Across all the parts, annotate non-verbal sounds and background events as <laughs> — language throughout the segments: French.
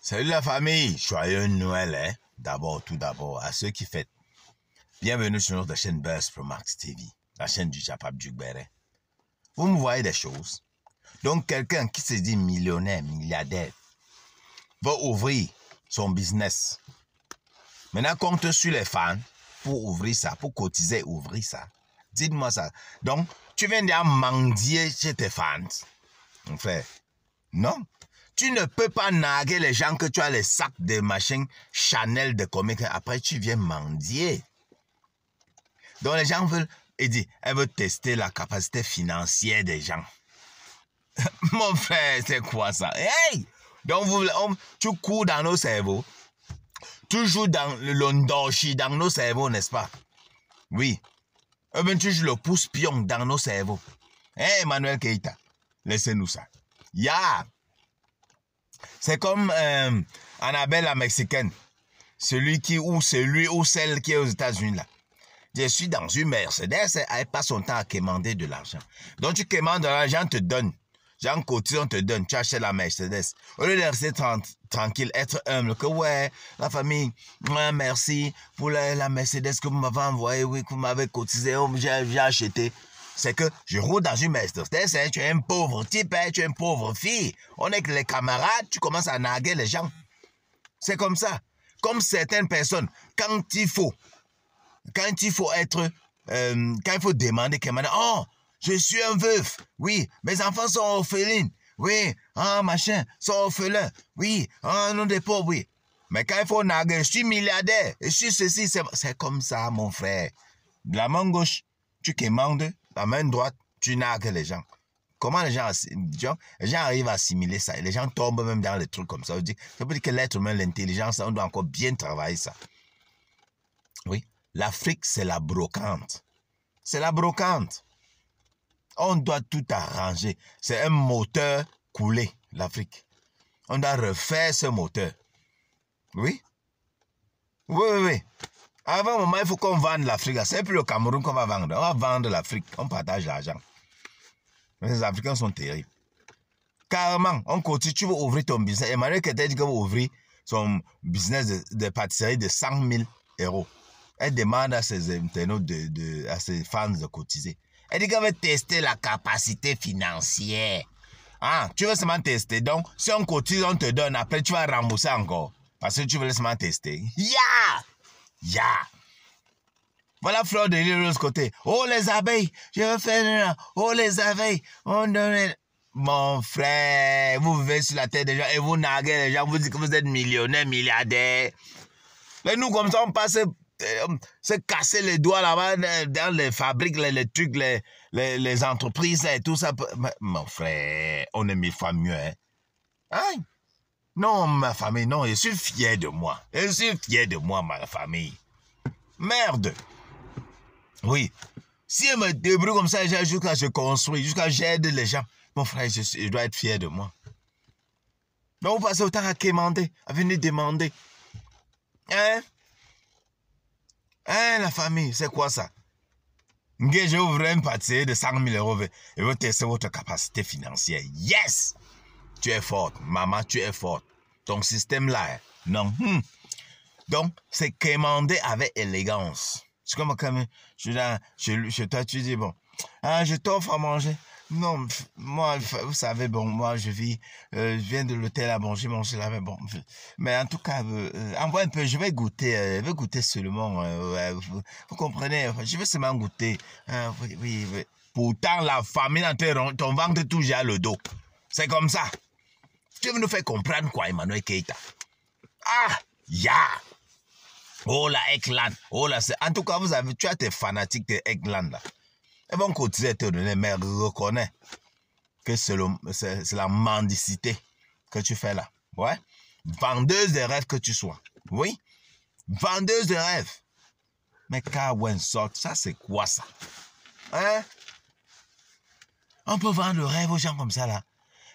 Salut la famille, joyeux Noël, hein. D'abord, tout d'abord, à ceux qui fêtent. Bienvenue sur notre chaîne Buzz Pro Max TV, la chaîne du Japap du Beret. Vous me voyez des choses. Donc, quelqu'un qui se dit millionnaire, milliardaire, va ouvrir son business. Maintenant, compte sur les fans, pour ouvrir ça, pour cotiser, ouvrir ça. Dites-moi ça. Donc, tu viens de mendier chez tes fans. Mon frère, non. Tu ne peux pas narguer les gens que tu as les sacs de machines Chanel de comics. Après, tu viens mendier. Donc, les gens veulent... Et dit, elle veut tester la capacité financière des gens. <laughs> Mon frère, c'est quoi ça? Hey! Donc, vous, tu cours dans nos cerveaux toujours dans le l'ondoshi, dans nos cerveaux, n'est-ce pas? Oui. Eh ben, tu toujours le pouce pion dans nos cerveaux. Hé, eh, Manuel Emmanuel Keita, laissez-nous ça. Ya! C'est comme un euh, Annabelle la Mexicaine. Celui qui ou celui ou celle qui est aux États-Unis là. Je suis dans une Mercedes, elle pas son temps à quémander de l'argent. Donc tu quémandes de l'argent, te donne. Jean Coutu, on te donne, tu achètes la Mercedes. Au lieu de rester tranquille, être humble, que ouais, la famille, merci pour la, Mercedes que vous m'avez envoyée, oui, que vous m'avez cotisé, oh, j'ai acheté. C'est que je roule dans une Mercedes, tu es un pauvre type, hein, tu es une pauvre fille. On est que les camarades, tu commences à narguer les gens. C'est comme ça. Comme certaines personnes, quand il faut, quand il faut être, euh, quand il faut demander, quand je suis un veuf. Oui, mes enfants sont orphelins, Oui, ah, machin, sont orphelins. Oui, ah, non des pauvres, oui. Mais quand il faut nager, je suis milliardaire, je suis ceci, c'est comme ça, mon frère. De la main gauche, tu commandes, la main droite, tu nagues les gens. Comment les gens, les gens arrivent à assimiler ça Les gens tombent même dans les trucs comme ça. Ça veut dire que l'être humain, l'intelligence, on doit encore bien travailler ça. Oui, l'Afrique, c'est la brocante. C'est la brocante. On doit tout arranger. C'est un moteur coulé, l'Afrique. On doit refaire ce moteur. Oui Oui, oui, oui. Avant un moment, il faut qu'on vende l'Afrique. C'est plus le Cameroun qu'on va vendre. On va vendre l'Afrique. On partage l'argent. Les Africains sont terribles. Carrément, on continue. Tu veux ouvrir ton business. Emmanuel Marie dit qu'il veut ouvrir son business de, pâtisserie de 100 000 euros. Elle demande à ses internautes, de, à ses fans de cotiser. Elle dit qu'elle veut tester la capacité financière. Ah, tu veux seulement tester. Donc, si on cotise, on te donne. Après, tu vas rembourser encore. Parce que tu veux seulement tester. Yeah! Yeah! Voilà Fleur de l'autre côté. Oh, les abeilles! Je veux faire... Oh, les abeilles! On donne... Mon frère, vous vivez sur la terre des gens et vous naguez les gens. Vous dites que vous êtes millionnaire, milliardaire. Mais nous, comme ça, on passe euh, hum, se casser les doigts là-bas euh, dans les fabriques, les, les trucs, les, entreprises et tout ça. Mon frère, on est mille fois mieux. Hein. hein? Non, ma famille, non, je suis fier de moi. Je suis fier de moi, ma famille. Merde. Oui. Si je me débrouille comme ça, jusqu'à je construise, jusqu'à j'aide les gens, mon frère, je, dois être fier de moi. Donc, vous passez autant à quémander, à venir demander. Hein? Eh, la famille, c'est quoi ça Je ouvre un pâtisserie de 5 000 euros et veux tester votre capacité financière. Yes Tu es forte, maman, tu es forte. Ton système là, non. Hmm. Donc, c'est commander avec élégance. C'est comme quand je suis toi, tu dis, bon, ah, je t'offre à manger. Non, moi, vous savez, bon, moi, je vis, euh, je viens de l'hôtel à bon, j'ai mangé là, mais bon. mais en tout cas, euh, euh, envoie un peu, je vais goûter, je vais goûter seulement, vous, comprenez, je vais seulement goûter. Ah, oui, oui, Pourtant, la famine entre ton ventre toujours le dos. C'est comme ça. Tu veux nous faire comprendre quoi, Emmanuel Keita Ah, ya Oh la Eklan, oh là, en tout cas, vous avez, tu as tes fanatiques de Eklan, là. Et eh bon, ben, te étonné, mais reconnais que c'est la mendicité que tu fais là. Ouais. Vendeuse des rêves que tu sois. Oui. Vendeuse de rêves. Mais en sort, ça c'est quoi ça? Hein? On peut vendre le rêve aux gens comme ça là.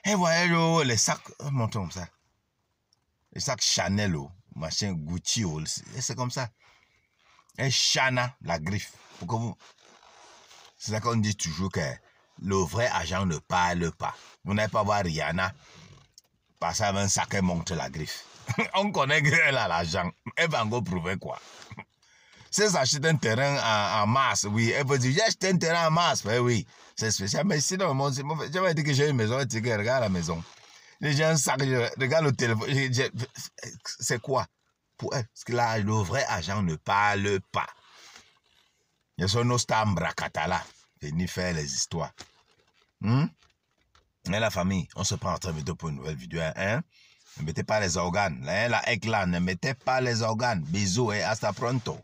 Et eh, voyez les sacs, euh, montons comme ça. Les sacs Chanel, oh, machin Gucci, oh, c'est comme ça. Et eh, Chana, la griffe. Pour que vous, c'est ça qu'on dit toujours que le vrai agent ne parle pas. Vous n'allez pas voir Rihanna passer avec un sac et montre la griffe. <laughs> On connaît qu'elle a l'argent. Elle va encore prouver quoi <laughs> Si elle achète un terrain en, masse, oui, elle va dire J'ai acheté un terrain en masse. Oui, ben oui, c'est spécial. Mais sinon, moi, je vais dire que j'ai une maison, tu regarde la maison. J'ai un sac, je regarde le téléphone. C'est quoi Pour elle, parce que là, le vrai agent ne parle pas. Katala. Venu faire les histoires. Hmm? la famille, on se prend entre bientôt pour une nouvelle vidéo. Hein? hein? Ne mettez pas les organes. Hein? La éclat, ne mettez pas les organes. Bisous et hasta pronto.